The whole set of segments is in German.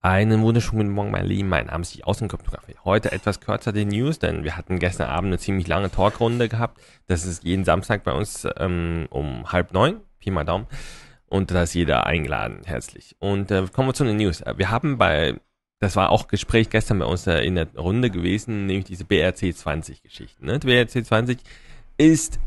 Einen wunderschönen guten Morgen, mein Lieben. Mein Name ist die Außenkryptografie. Heute etwas kürzer die News, denn wir hatten gestern Abend eine ziemlich lange Talkrunde gehabt. Das ist jeden Samstag bei uns ähm, um halb neun. Pi mal Daumen. Und da ist jeder eingeladen, herzlich. Und äh, kommen wir zu den News. Äh, wir haben bei, das war auch Gespräch gestern bei uns äh, in der Runde gewesen, nämlich diese brc 20 geschichte Ne? BRC20 ist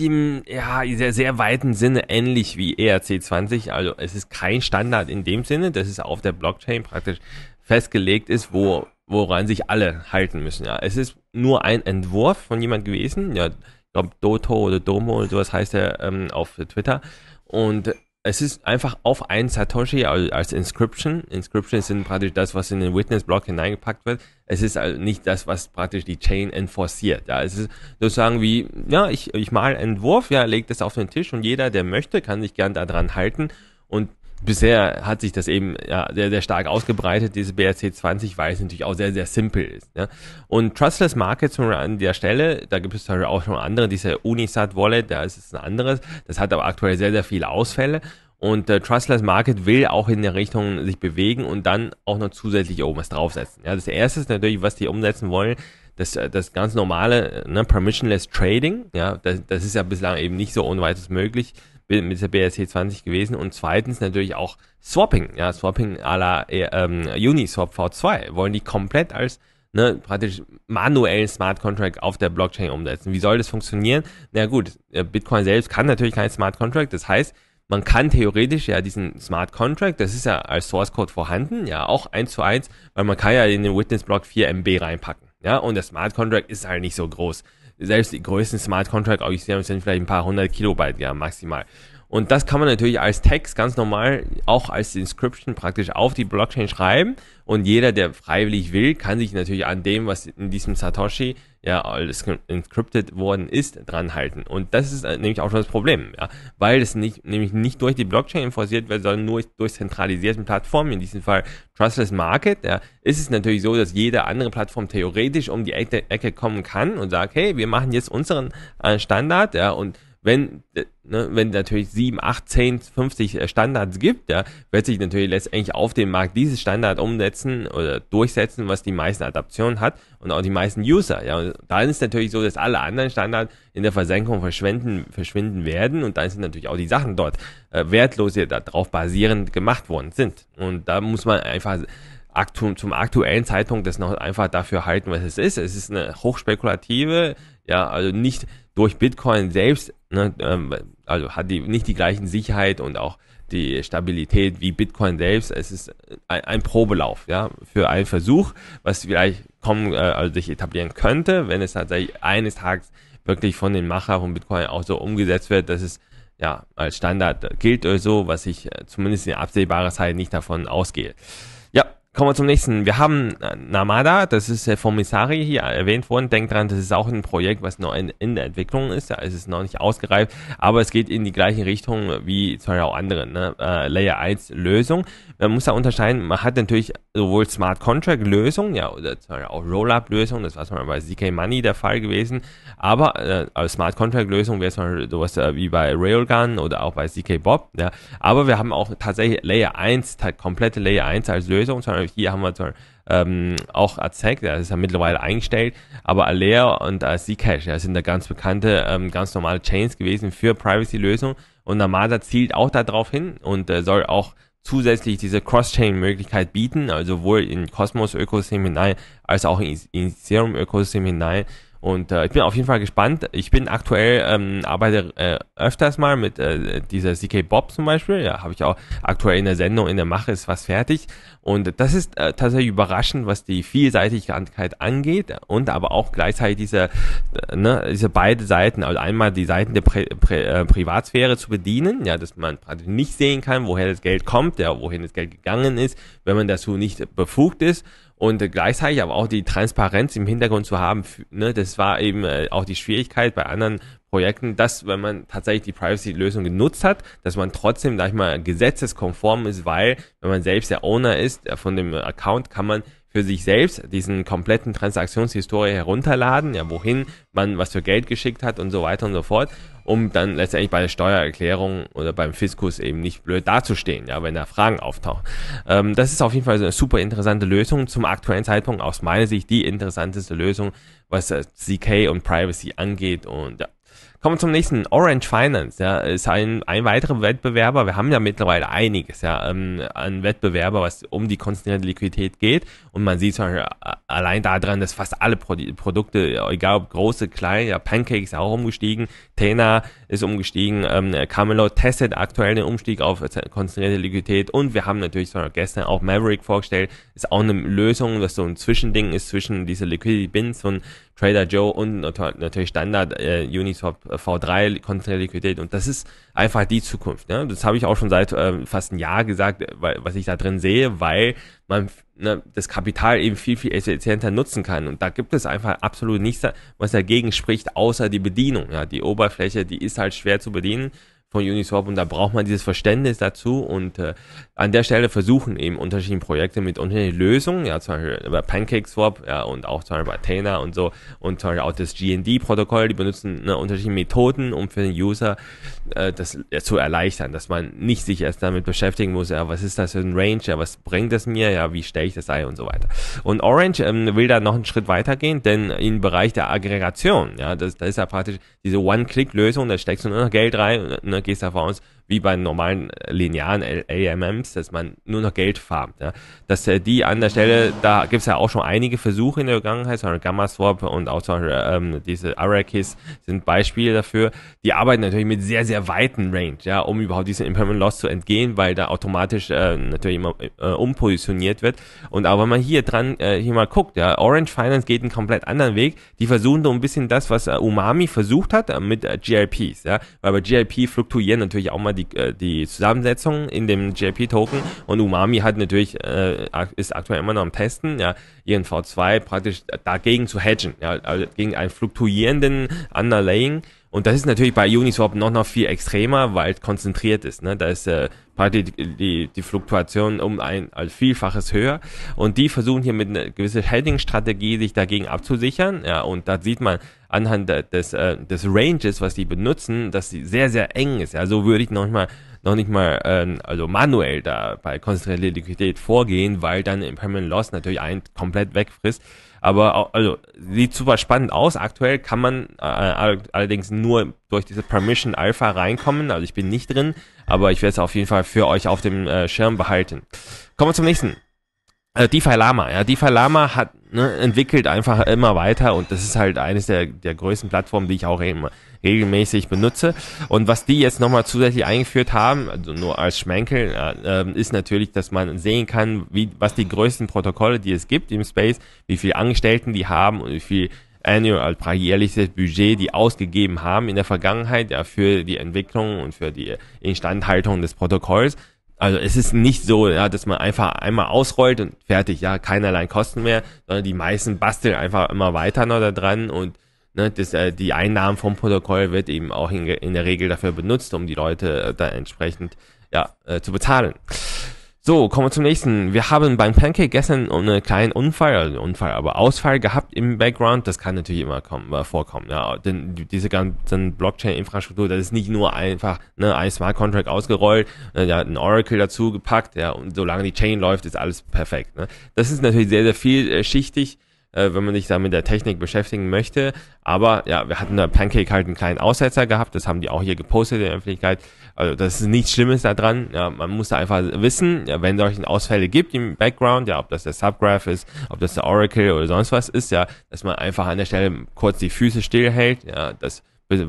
im ja, sehr, sehr weiten Sinne ähnlich wie ERC20. Also es ist kein Standard in dem Sinne, dass es auf der Blockchain praktisch festgelegt ist, wo, woran sich alle halten müssen. Ja. Es ist nur ein Entwurf von jemand gewesen, ja, ich glaube Doto oder Domo oder sowas heißt er ähm, auf Twitter. Und es ist einfach auf ein Satoshi als Inscription. Inscription sind praktisch das, was in den Witness-Block hineingepackt wird. Es ist also nicht das, was praktisch die Chain enforciert. Ja, es ist sozusagen wie, ja, ich, ich mal einen Entwurf, ja, lege das auf den Tisch und jeder, der möchte, kann sich gern daran halten. Und bisher hat sich das eben ja, sehr, sehr stark ausgebreitet, diese BRC20, weil es natürlich auch sehr, sehr simpel ist. Ja. Und Trustless Markets an der Stelle, da gibt es auch schon andere, diese Unisat Wallet, da ist es ein anderes, das hat aber aktuell sehr, sehr viele Ausfälle und äh, Trustless Market will auch in der Richtung sich bewegen und dann auch noch zusätzlich oben was draufsetzen. Ja, das erste ist natürlich, was die umsetzen wollen, das, äh, das ganz normale ne, Permissionless Trading. Ja, das, das ist ja bislang eben nicht so ohne weiteres möglich mit der BRC 20 gewesen. Und zweitens natürlich auch Swapping. Ja, Swapping à la äh, ähm, Uniswap V2 wollen die komplett als ne, praktisch manuellen Smart Contract auf der Blockchain umsetzen. Wie soll das funktionieren? Na gut, äh, Bitcoin selbst kann natürlich kein Smart Contract. Das heißt, man kann theoretisch ja diesen Smart Contract, das ist ja als Source Code vorhanden, ja auch eins zu eins, weil man kann ja in den Witness Block 4 MB reinpacken, ja und der Smart Contract ist halt nicht so groß. Selbst die größten Smart Contract sehe, sind vielleicht ein paar hundert Kilobyte, ja maximal. Und das kann man natürlich als Text ganz normal auch als Inscription praktisch auf die Blockchain schreiben und jeder, der freiwillig will, kann sich natürlich an dem, was in diesem Satoshi ja alles encrypted worden ist, dran halten. Und das ist äh, nämlich auch schon das Problem, ja, weil es nicht, nämlich nicht durch die Blockchain forciert wird, sondern nur durch zentralisierte Plattformen, in diesem Fall Trustless Market, ja, ist es natürlich so, dass jede andere Plattform theoretisch um die Ecke, kommen kann und sagt, hey, wir machen jetzt unseren äh, Standard, ja, und wenn, ne, wenn natürlich 7, 8, 10, 50 Standards gibt, ja, wird sich natürlich letztendlich auf dem Markt dieses Standard umsetzen oder durchsetzen, was die meisten Adaptionen hat und auch die meisten User. Ja. Und dann ist natürlich so, dass alle anderen Standards in der Versenkung verschwinden, verschwinden werden und dann sind natürlich auch die Sachen dort äh, wertlos, die darauf basierend gemacht worden sind. Und da muss man einfach aktu zum aktuellen Zeitpunkt das noch einfach dafür halten, was es ist. Es ist eine hochspekulative, ja, also nicht durch Bitcoin selbst Ne? Ähm, also hat die nicht die gleichen Sicherheit und auch die Stabilität wie Bitcoin selbst. Es ist ein, ein Probelauf, ja, für einen Versuch, was vielleicht kommen, äh, also sich etablieren könnte, wenn es tatsächlich eines Tages wirklich von den Machern von Bitcoin auch so umgesetzt wird, dass es ja als Standard gilt oder so, was ich äh, zumindest in absehbarer Zeit nicht davon ausgehe. Kommen wir zum nächsten. Wir haben äh, Namada, das ist äh, vom Misari hier erwähnt worden. Denkt dran, das ist auch ein Projekt, was noch in, in der Entwicklung ist. Ja, es ist noch nicht ausgereift, aber es geht in die gleiche Richtung wie zwei auch andere. Ne? Äh, Layer 1 Lösung. Man muss da unterscheiden, man hat natürlich sowohl Smart Contract Lösung, ja, oder auch Rollup Lösung, das war zum Beispiel bei ZK Money der Fall gewesen, aber äh, als Smart Contract Lösung wäre zum Beispiel sowas äh, wie bei Railgun oder auch bei ZK Bob. Ja? Aber wir haben auch tatsächlich Layer 1, komplette Layer 1 als Lösung, zum Beispiel hier haben wir zwar, ähm, auch Azek, der ist ja mittlerweile eingestellt, aber Alea und äh, Zcash, das sind da ganz bekannte, ähm, ganz normale Chains gewesen für Privacy-Lösungen und Amada zielt auch darauf hin und äh, soll auch zusätzlich diese Cross-Chain-Möglichkeit bieten, also sowohl in Cosmos-Ökosystem hinein als auch in Serum-Ökosystem hinein und äh, ich bin auf jeden Fall gespannt. Ich bin aktuell, ähm, arbeite äh, öfters mal mit äh, dieser CK Bob zum Beispiel. Ja, habe ich auch aktuell in der Sendung, in der Mache ist was fertig. Und das ist äh, tatsächlich überraschend, was die Vielseitigkeit angeht und aber auch gleichzeitig diese, äh, ne, diese beide Seiten, also einmal die Seiten der Pri Pri äh, Privatsphäre zu bedienen, ja, dass man nicht sehen kann, woher das Geld kommt, ja, wohin das Geld gegangen ist, wenn man dazu nicht befugt ist und gleichzeitig aber auch die Transparenz im Hintergrund zu haben, ne, das war eben äh, auch die Schwierigkeit bei anderen Projekten, dass wenn man tatsächlich die Privacy-Lösung genutzt hat, dass man trotzdem, sag ich mal, gesetzeskonform ist, weil wenn man selbst der Owner ist äh, von dem Account, kann man für sich selbst diesen kompletten Transaktionshistorie herunterladen, ja, wohin man was für Geld geschickt hat und so weiter und so fort, um dann letztendlich bei der Steuererklärung oder beim Fiskus eben nicht blöd dazustehen, ja, wenn da Fragen auftauchen. Ähm, das ist auf jeden Fall eine super interessante Lösung zum aktuellen Zeitpunkt, aus meiner Sicht die interessanteste Lösung, was äh, CK und Privacy angeht und ja, Kommen wir zum nächsten. Orange Finance, ja, ist ein, ein weiterer Wettbewerber. Wir haben ja mittlerweile einiges, ja, ähm, an Wettbewerber, was um die konzentrierte Liquidität geht. Und man sieht zum Beispiel allein daran, dass fast alle Pro Produkte, egal ob große, klein, ja, Pancake ist auch umgestiegen, Tena ist umgestiegen, ähm, Camelot testet aktuell den Umstieg auf konzentrierte Liquidität. Und wir haben natürlich zum gestern auch Maverick vorgestellt. Ist auch eine Lösung, dass so ein Zwischending ist zwischen dieser Liquidity Bins und Trader Joe und natürlich Standard äh, Uniswap äh, V3 Liquidität. und das ist einfach die Zukunft. Ne? Das habe ich auch schon seit äh, fast ein Jahr gesagt, weil, was ich da drin sehe, weil man ne, das Kapital eben viel, viel effizienter nutzen kann. Und da gibt es einfach absolut nichts, was dagegen spricht, außer die Bedienung. Ja? Die Oberfläche, die ist halt schwer zu bedienen von Uniswap und da braucht man dieses Verständnis dazu und äh, an der Stelle versuchen eben unterschiedliche Projekte mit unterschiedlichen Lösungen, ja zum Beispiel bei PancakeSwap ja, und auch zum Beispiel bei Athena und so und zum Beispiel auch das GND-Protokoll, die benutzen ne, unterschiedliche Methoden, um für den User äh, das ja, zu erleichtern, dass man nicht sich erst damit beschäftigen muss, ja was ist das für ein Range, ja was bringt das mir, ja wie stelle ich das ein und so weiter. Und Orange ähm, will da noch einen Schritt weiter gehen, denn im Bereich der Aggregation, ja das, das ist ja praktisch diese One-Click-Lösung, da steckst du nur noch Geld rein, und ne, against our wie bei normalen äh, linearen AMMs, dass man nur noch Geld farmt. Ja. Dass äh, die an der Stelle, da gibt es ja auch schon einige Versuche in der Vergangenheit, zum Beispiel Gamma Swap und auch zum Beispiel, ähm, diese Arrakis sind Beispiele dafür. Die arbeiten natürlich mit sehr, sehr weiten Range, ja, um überhaupt diesen Impermanent Loss zu entgehen, weil da automatisch äh, natürlich immer äh, umpositioniert wird. Und aber wenn man hier dran, äh, hier mal guckt, ja, Orange Finance geht einen komplett anderen Weg. Die versuchen so ein bisschen das, was äh, Umami versucht hat, äh, mit äh, GLPs, ja, weil bei GLP fluktuieren natürlich auch mal die, äh, die Zusammensetzung in dem JP-Token und Umami hat natürlich, äh, ist aktuell immer noch am Testen, ja, ihren V2 praktisch dagegen zu hedgen, ja, also gegen einen fluktuierenden Underlaying und das ist natürlich bei Uniswap noch, noch viel extremer, weil es konzentriert ist. Ne? Da ist äh, die, die, die Fluktuation um ein, ein Vielfaches höher. Und die versuchen hier mit einer gewissen Heading-Strategie sich dagegen abzusichern. Ja, und da sieht man anhand des, äh, des Ranges, was die benutzen, dass sie sehr, sehr eng ist. Ja, so würde ich noch nicht mal, noch nicht mal ähm, also manuell da bei konzentrierter Liquidität vorgehen, weil dann im Permanent Loss natürlich einen komplett wegfrisst. Aber also sieht super spannend aus. Aktuell kann man äh, allerdings nur durch diese Permission Alpha reinkommen. Also ich bin nicht drin, aber ich werde es auf jeden Fall für euch auf dem äh, Schirm behalten. Kommen wir zum nächsten äh, DeFi Lama, ja, DeFi Lama hat, ne, entwickelt einfach immer weiter und das ist halt eines der, der größten Plattformen, die ich auch immer regelmäßig benutze. Und was die jetzt nochmal zusätzlich eingeführt haben, also nur als Schmenkel, äh, ist natürlich, dass man sehen kann, wie, was die größten Protokolle, die es gibt im Space, wie viel Angestellten die haben und wie viel annual, also jährliches Budget, die ausgegeben haben in der Vergangenheit ja, für die Entwicklung und für die Instandhaltung des Protokolls. Also es ist nicht so, ja, dass man einfach einmal ausrollt und fertig, ja, keinerlei Kosten mehr, sondern die meisten basteln einfach immer weiter noch da dran und ne, das, äh, die Einnahmen vom Protokoll wird eben auch in, in der Regel dafür benutzt, um die Leute äh, da entsprechend ja, äh, zu bezahlen. So, kommen wir zum nächsten. Wir haben beim Pancake gestern einen kleinen Unfall, also Unfall, aber Ausfall gehabt im Background. Das kann natürlich immer kommen, äh, vorkommen. Ja, denn diese ganzen Blockchain-Infrastruktur, das ist nicht nur einfach ne, ein Smart Contract ausgerollt, äh, ja, ein Oracle dazu gepackt, ja, und solange die Chain läuft, ist alles perfekt. Ne? Das ist natürlich sehr, sehr vielschichtig äh, wenn man sich da mit der Technik beschäftigen möchte. Aber ja, wir hatten da Pancake halt einen kleinen Aussetzer gehabt, das haben die auch hier gepostet in der Öffentlichkeit. Also das ist nichts Schlimmes daran. Ja, man muss da einfach wissen, ja, wenn solche Ausfälle gibt im Background, ja, ob das der Subgraph ist, ob das der Oracle oder sonst was ist, ja, dass man einfach an der Stelle kurz die Füße stillhält, ja, dass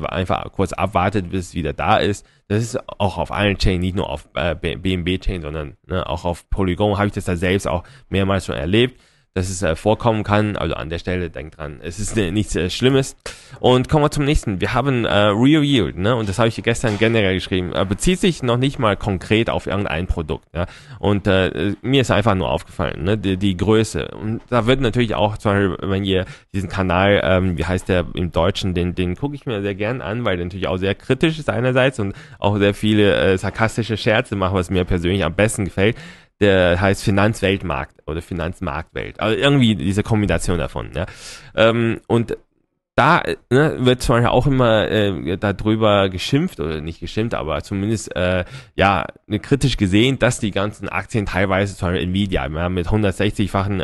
einfach kurz abwartet, bis es wieder da ist. Das ist auch auf allen Chains, nicht nur auf äh, BNB Chain, sondern ne, auch auf Polygon habe ich das da selbst auch mehrmals schon erlebt dass es äh, vorkommen kann. Also an der Stelle denkt dran, es ist äh, nichts äh, Schlimmes. Und kommen wir zum nächsten. Wir haben äh, Real Yield, ne? Und das habe ich gestern generell geschrieben. Äh, bezieht sich noch nicht mal konkret auf irgendein Produkt. Ja? Und äh, mir ist einfach nur aufgefallen, ne? Die, die Größe. Und da wird natürlich auch, zum Beispiel, wenn ihr diesen Kanal, ähm, wie heißt der im Deutschen, den, den gucke ich mir sehr gern an, weil der natürlich auch sehr kritisch ist einerseits und auch sehr viele äh, sarkastische Scherze macht, was mir persönlich am besten gefällt der heißt Finanzweltmarkt oder Finanzmarktwelt. Also irgendwie diese Kombination davon. Ja. Ähm, und da ne, wird zum Beispiel auch immer äh, darüber geschimpft oder nicht geschimpft, aber zumindest äh, ja ne, kritisch gesehen, dass die ganzen Aktien teilweise zum Beispiel Nvidia mit 160-fachen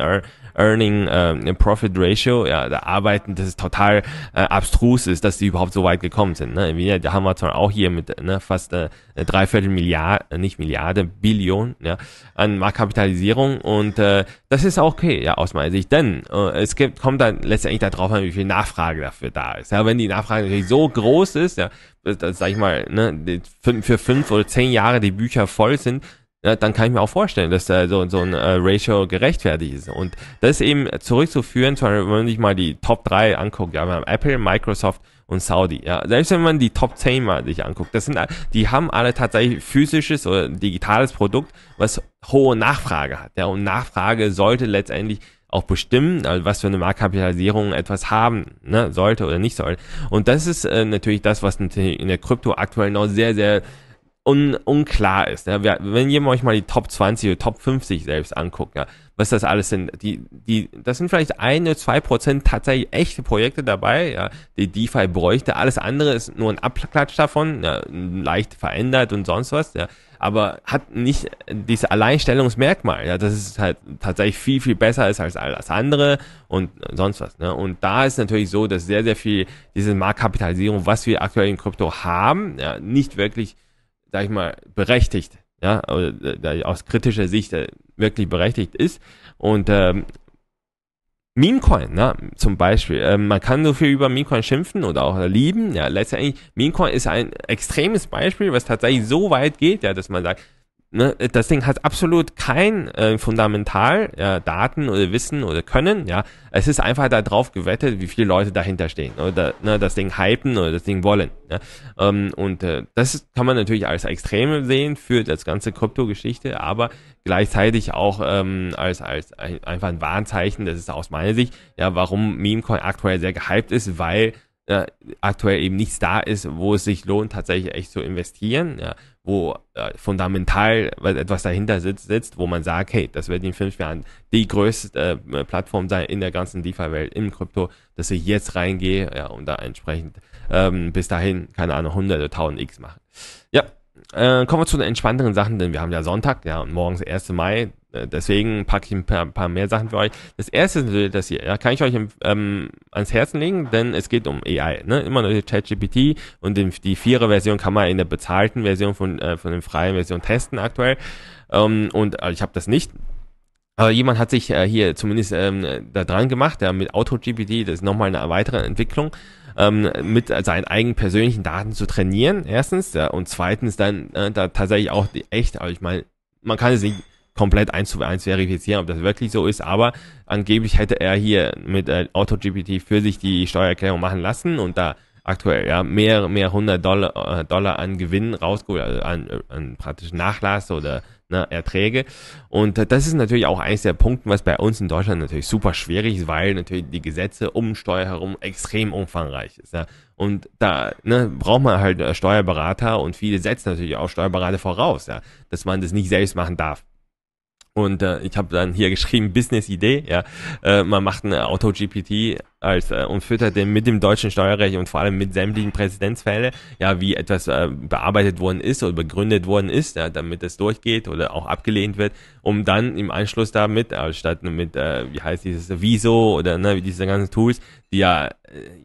Earning äh, Profit Ratio, ja, da arbeiten, das ist total äh, abstrus ist, dass die überhaupt so weit gekommen sind. Ne? Wir, da haben wir zwar auch hier mit ne, fast äh, äh dreiviertel Milliarde, äh, nicht Milliarde, Billion ja, an Marktkapitalisierung und äh, das ist auch okay, ja, aus meiner Sicht. Denn äh, es gibt, kommt dann letztendlich darauf an, wie viel Nachfrage dafür da ist. Ja, wenn die Nachfrage natürlich so groß ist, ja, das, das, sag ich mal, ne, für fünf oder zehn Jahre die Bücher voll sind, ja, ne, dann kann ich mir auch vorstellen, dass da so, so ein äh, Ratio gerechtfertigt ist. Und das ist eben zurückzuführen, zum Beispiel, wenn man sich mal die Top 3 anguckt, ja, wir haben Apple, Microsoft und Saudi. Ja, selbst wenn man die Top 10 mal sich anguckt, das sind, die haben alle tatsächlich physisches oder digitales Produkt, was hohe Nachfrage hat. Ja, und Nachfrage sollte letztendlich auch bestimmen, also was für eine Marktkapitalisierung etwas haben ne, sollte oder nicht sollte. Und das ist äh, natürlich das, was in der Krypto aktuell noch sehr, sehr un unklar ist. Ja, wenn ihr euch mal die Top 20 oder Top 50 selbst anguckt, ja, was das alles sind, die, die, das sind vielleicht ein oder zwei Prozent tatsächlich echte Projekte dabei, ja, die DeFi bräuchte. Alles andere ist nur ein Abklatsch davon, ja, leicht verändert und sonst was, ja, aber hat nicht dieses Alleinstellungsmerkmal, ja, das ist halt tatsächlich viel, viel besser ist als alles andere und sonst was, ne. Und da ist natürlich so, dass sehr, sehr viel diese Marktkapitalisierung, was wir aktuell in Krypto haben, ja, nicht wirklich sag ich mal, berechtigt, ja, äh, aus kritischer Sicht äh, wirklich berechtigt ist. Und ähm, Memecoin, ne, zum Beispiel. Äh, man kann so viel über Memecoin schimpfen oder auch lieben. Ja, letztendlich, Memecoin ist ein extremes Beispiel, was tatsächlich so weit geht, ja, dass man sagt, Ne, das Ding hat absolut kein äh, Fundamental ja, Daten oder Wissen oder Können. Ja, es ist einfach darauf gewettet, wie viele Leute dahinter stehen oder ne, das Ding hypen oder das Ding wollen. Ja. Ähm, und äh, das kann man natürlich als Extreme sehen für das ganze Krypto-Geschichte, aber gleichzeitig auch ähm, als als ein, einfach ein Warnzeichen. Das ist aus meiner Sicht ja, warum Memecoin aktuell sehr gehypt ist, weil äh, aktuell eben nichts da ist, wo es sich lohnt, tatsächlich echt zu investieren, ja, wo äh, fundamental etwas dahinter sitzt, sitzt, wo man sagt, hey, das wird in fünf Jahren die größte äh, Plattform sein in der ganzen DeFi-Welt, im Krypto, dass ich jetzt reingehe ja, und da entsprechend ähm, bis dahin, keine Ahnung, hunderte, tausend X machen. Ja, äh, kommen wir zu den entspannteren Sachen, denn wir haben ja Sonntag, ja, und morgens 1. Mai. Äh, deswegen packe ich ein paar, paar, mehr Sachen für euch. Das erste ist natürlich das hier. Ja, kann ich euch ähm, ans Herzen legen, denn es geht um AI. Ne? Immer nur ChatGPT und den, die Vierer-Version kann man in der bezahlten Version von, äh, von der freien Version testen aktuell. Ähm, und äh, ich habe das nicht. Aber jemand hat sich äh, hier zumindest ähm, da dran gemacht, ja, mit AutoGPT, das ist nochmal eine weitere Entwicklung ähm, mit seinen eigenen persönlichen Daten zu trainieren, erstens, ja, und zweitens dann äh, da tatsächlich auch die, echt, aber ich meine, man kann es nicht komplett eins zu eins verifizieren, ob das wirklich so ist, aber angeblich hätte er hier mit äh, AutoGPT für sich die Steuererklärung machen lassen und da aktuell ja mehr mehr hundert Dollar, äh, Dollar an Gewinn rausgeholt, also an, äh, an praktisch Nachlass oder ne, Erträge. Und äh, das ist natürlich auch eines der Punkte, was bei uns in Deutschland natürlich super schwierig ist, weil natürlich die Gesetze um Steuer herum extrem umfangreich ist. Ja. Ne. Und da ne, braucht man halt äh, Steuerberater und viele setzen natürlich auch Steuerberater voraus, ja, dass man das nicht selbst machen darf. Und äh, ich habe dann hier geschrieben, Business-Idee, ja. Äh, man macht eine Auto-GPT als äh, und füttert den mit dem deutschen Steuerrecht und vor allem mit sämtlichen Präzedenzfälle, ja, wie etwas äh, bearbeitet worden ist oder begründet worden ist, ja, damit es durchgeht oder auch abgelehnt wird, um dann im Anschluss damit, also statt mit, äh, wie heißt dieses Viso oder ne, diese ganzen Tools, die ja, äh,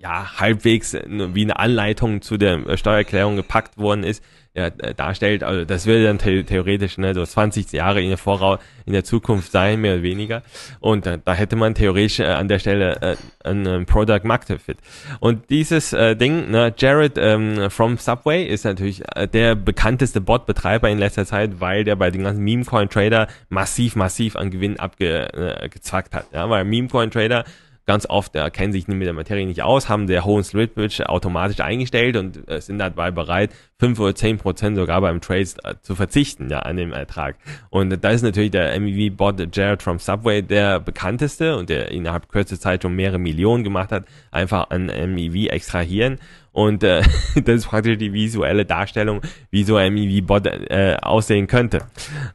ja halbwegs wie eine Anleitung zu der äh, Steuererklärung gepackt worden ist, ja, äh, darstellt. Also das würde dann the theoretisch ne, so 20 Jahre in der Voraus in der Zukunft sein, mehr oder weniger. Und da, da hätte man theoretisch äh, an der Stelle äh, einen Product Market Fit. Und dieses äh, Ding, ne, Jared ähm, from Subway ist natürlich äh, der bekannteste Bot-Betreiber in letzter Zeit, weil der bei den ganzen Meme-Coin-Trader massiv, massiv an Gewinn abgezackt abge äh, hat. Ja, weil Meme-Coin-Trader ganz oft äh, kennen sich mit der Materie nicht aus, haben sehr hohen Slippage automatisch eingestellt und äh, sind dabei bereit, 5 oder 10 Prozent sogar beim Trades äh, zu verzichten, ja, an dem Ertrag. Und da ist natürlich der MEV-Bot Jared from Subway der bekannteste und der innerhalb kürzester Zeit schon mehrere Millionen gemacht hat, einfach an MEV extrahieren. Und äh, das ist praktisch die visuelle Darstellung, wie so ein MEV-Bot äh, aussehen könnte.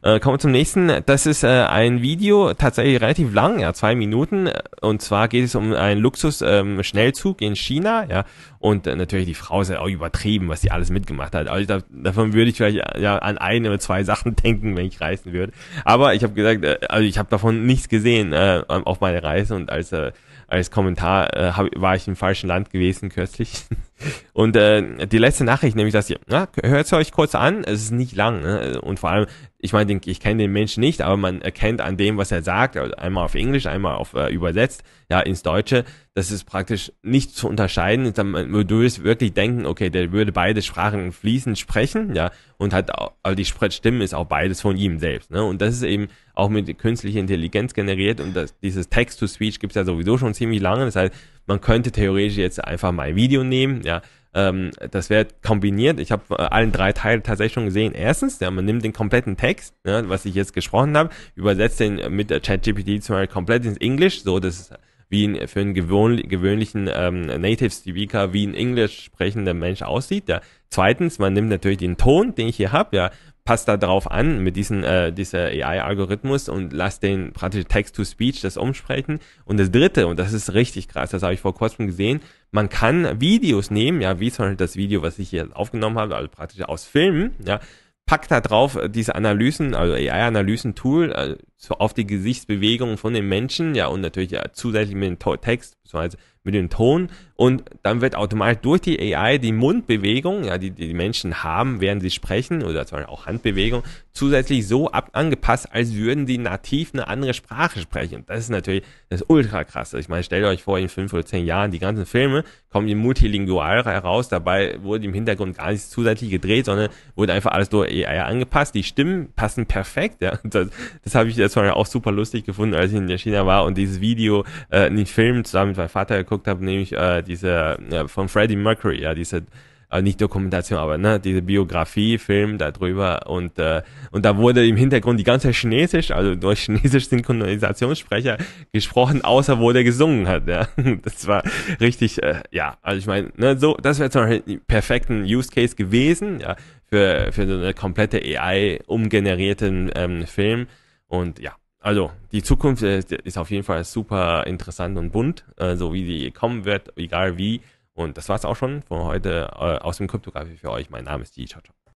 Äh, kommen wir zum nächsten. Das ist äh, ein Video, tatsächlich relativ lang, ja, zwei Minuten. Und zwar geht es um einen Luxus-Schnellzug ähm, in China, ja. Und äh, natürlich die Frau ist ja auch übertrieben, was sie alles mitgemacht hat. Also davon würde ich vielleicht ja, an eine oder zwei Sachen denken, wenn ich reisen würde. Aber ich habe gesagt, äh, also ich habe davon nichts gesehen äh, auf meiner Reise und als, äh, als Kommentar äh, hab, war ich im falschen Land gewesen kürzlich. Und äh, die letzte Nachricht, nämlich dass ihr, na, hört es euch kurz an, es ist nicht lang. Ne? Und vor allem, ich meine, ich kenne den Menschen nicht, aber man erkennt an dem, was er sagt, also einmal auf Englisch, einmal auf äh, übersetzt, ja, ins Deutsche, das ist praktisch nicht zu unterscheiden. Du wirst wirklich denken, okay, der würde beide Sprachen fließend sprechen, ja, und hat auch, aber die Stimme ist auch beides von ihm selbst. Ne? Und das ist eben auch mit künstlicher Intelligenz generiert und das, dieses Text-to-Speech gibt es ja sowieso schon ziemlich lange. Das heißt, man könnte theoretisch jetzt einfach mal ein Video nehmen, ja. Ähm, das wäre kombiniert. Ich habe äh, allen drei Teile tatsächlich schon gesehen. Erstens, ja, man nimmt den kompletten Text, ja, was ich jetzt gesprochen habe, übersetzt den mit der ChatGPT zum Beispiel komplett ins Englisch, so dass wie ein, für einen gewöhnlich, gewöhnlichen ähm, Native Speaker, wie ein englisch sprechender Mensch aussieht. Ja. Zweitens, man nimmt natürlich den Ton, den ich hier habe, ja, passt da drauf an mit diesem äh, dieser AI-Algorithmus und lass den praktisch Text-to-Speech das umsprechen. Und das Dritte, und das ist richtig krass, das habe ich vor kurzem gesehen, man kann Videos nehmen, ja, wie zum Beispiel das Video, was ich hier aufgenommen habe, also praktisch aus Filmen, ja, packt da drauf diese Analysen, also AI-Analysen-Tool, äh, so auf die Gesichtsbewegungen von den Menschen, ja, und natürlich ja, zusätzlich mit dem Text, beziehungsweise mit dem Ton. Und dann wird automatisch durch die AI die Mundbewegung, ja, die die Menschen haben, während sie sprechen, oder zum Beispiel auch Handbewegung, zusätzlich so ab angepasst, als würden sie nativ eine andere Sprache sprechen. Das ist natürlich das ultra krasse. Also ich meine, stellt euch vor, in fünf oder zehn Jahren, die ganzen Filme kommen in multilingual heraus, dabei wurde im Hintergrund gar nichts zusätzlich gedreht, sondern wurde einfach alles durch AI angepasst. Die Stimmen passen perfekt, ja. Das, das habe ich jetzt Story auch super lustig gefunden, als ich in China war und dieses Video, äh, den Film zusammen mit meinem Vater geguckt habe, nämlich äh, diese äh, von Freddie Mercury, ja, diese äh, nicht Dokumentation, aber ne, diese Biografie, Film darüber und äh, und da wurde im Hintergrund die ganze Chinesisch, also durch chinesisch Synchronisationssprecher gesprochen, außer wo der gesungen hat. Ja. Das war richtig, äh, ja, also ich meine, ne, so, das wäre zum Beispiel ein perfekten Use Case gewesen, ja, für, für so eine komplette AI umgenerierten ähm, Film. Und ja, also die Zukunft äh, ist auf jeden Fall super interessant und bunt, äh, so wie sie kommen wird, egal wie. Und das war es auch schon von heute äh, aus dem Kryptografie für euch. Mein Name ist die Ciao, ciao.